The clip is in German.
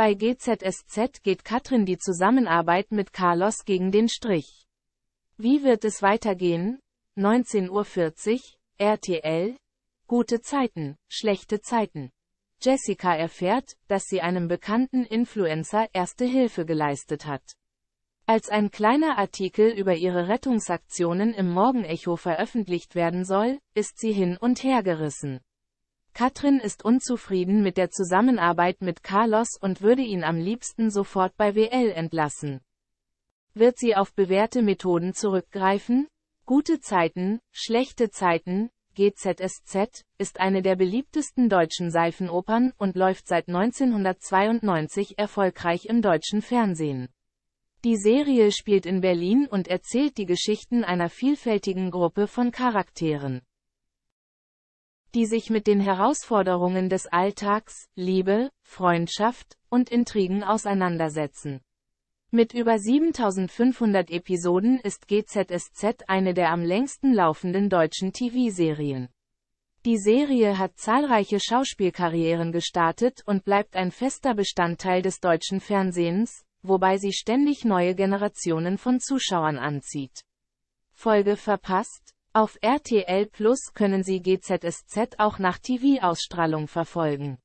Bei GZSZ geht Katrin die Zusammenarbeit mit Carlos gegen den Strich. Wie wird es weitergehen? 19.40 Uhr, RTL. Gute Zeiten, schlechte Zeiten. Jessica erfährt, dass sie einem bekannten Influencer erste Hilfe geleistet hat. Als ein kleiner Artikel über ihre Rettungsaktionen im Morgenecho veröffentlicht werden soll, ist sie hin und her gerissen. Katrin ist unzufrieden mit der Zusammenarbeit mit Carlos und würde ihn am liebsten sofort bei WL entlassen. Wird sie auf bewährte Methoden zurückgreifen? Gute Zeiten, schlechte Zeiten, GZSZ, ist eine der beliebtesten deutschen Seifenopern und läuft seit 1992 erfolgreich im deutschen Fernsehen. Die Serie spielt in Berlin und erzählt die Geschichten einer vielfältigen Gruppe von Charakteren die sich mit den Herausforderungen des Alltags, Liebe, Freundschaft und Intrigen auseinandersetzen. Mit über 7500 Episoden ist GZSZ eine der am längsten laufenden deutschen TV-Serien. Die Serie hat zahlreiche Schauspielkarrieren gestartet und bleibt ein fester Bestandteil des deutschen Fernsehens, wobei sie ständig neue Generationen von Zuschauern anzieht. Folge verpasst? Auf RTL Plus können Sie GZSZ auch nach TV-Ausstrahlung verfolgen.